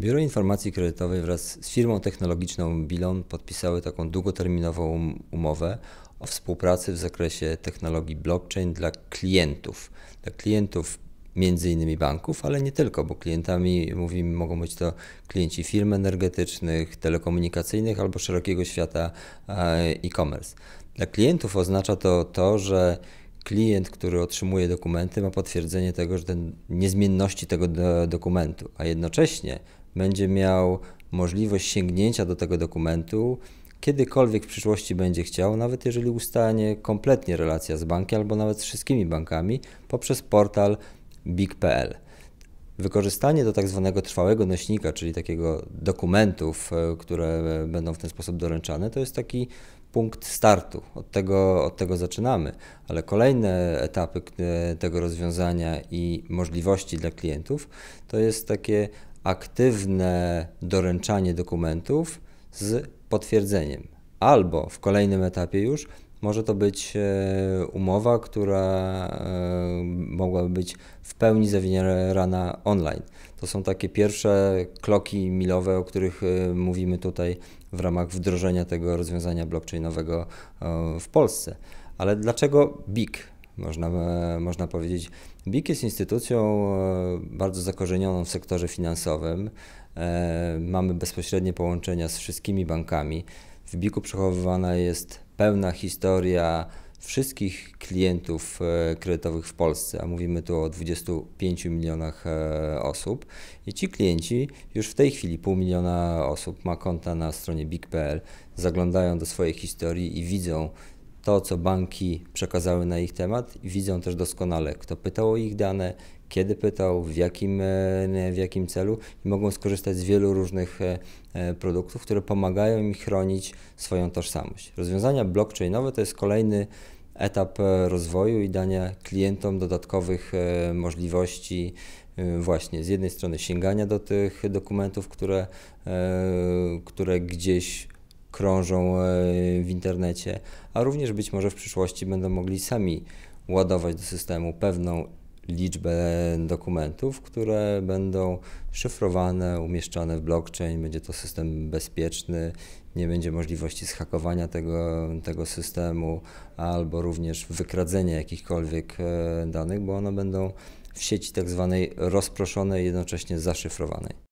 Biuro Informacji Kredytowej wraz z firmą technologiczną Bilon podpisały taką długoterminową um-, umowę o współpracy w zakresie technologii blockchain dla klientów. Dla klientów między innymi banków, ale nie tylko, bo klientami mówimy, mogą być to klienci firm energetycznych, telekomunikacyjnych albo szerokiego świata e, e-commerce. Dla klientów oznacza to to, że klient, który otrzymuje dokumenty, ma potwierdzenie tego, że ten, niezmienności tego do, dokumentu, a jednocześnie będzie miał możliwość sięgnięcia do tego dokumentu kiedykolwiek w przyszłości będzie chciał, nawet jeżeli ustanie kompletnie relacja z bankiem albo nawet z wszystkimi bankami poprzez portal big.pl. Wykorzystanie do tak zwanego trwałego nośnika, czyli takiego dokumentów, e, które będą w ten sposób doręczane, to jest taki punkt startu. Od tego, od tego zaczynamy, ale kolejne etapy e, tego rozwiązania i możliwości dla klientów to jest takie aktywne doręczanie dokumentów z potwierdzeniem. Albo w kolejnym etapie już może to być e, umowa, która e, mogłaby być w pełni zawierana online. To są takie pierwsze kloki milowe, o których e, mówimy tutaj w ramach wdrożenia tego rozwiązania blockchainowego w Polsce. Ale dlaczego BIG? Można, e, można powiedzieć, BIK jest instytucją e, bardzo zakorzenioną w sektorze finansowym. E, mamy bezpośrednie połączenia z wszystkimi bankami. W BIK-u przechowywana jest pełna historia wszystkich klientów kredytowych w Polsce, a mówimy tu o 25 milionach osób. I ci klienci, już w tej chwili pół miliona osób ma konta na stronie BIK.PL zaglądają do swojej historii i widzą to, co banki przekazały na ich temat, widzą też doskonale, kto pytał o ich dane, kiedy pytał, w jakim, e, w jakim celu i mogą skorzystać z wielu różnych e, e, produktów, które pomagają im chronić swoją tożsamość. Rozwiązania blockchainowe to jest kolejny etap rozwoju i dania klientom dodatkowych możliwości właśnie z jednej strony sięgania do tych dokumentów, które, które gdzieś krążą e, w internecie, a również być może w przyszłości będą mogli sami ładować do systemu pewną liczbę dokumentów, które będą szyfrowane, umieszczane w blockchain. Będzie to system bezpieczny, nie będzie możliwości zhakowania tego, tego systemu albo również wykradzenia jakichkolwiek e, danych, bo one będą w sieci tak zwanej rozproszonej, jednocześnie zaszyfrowanej.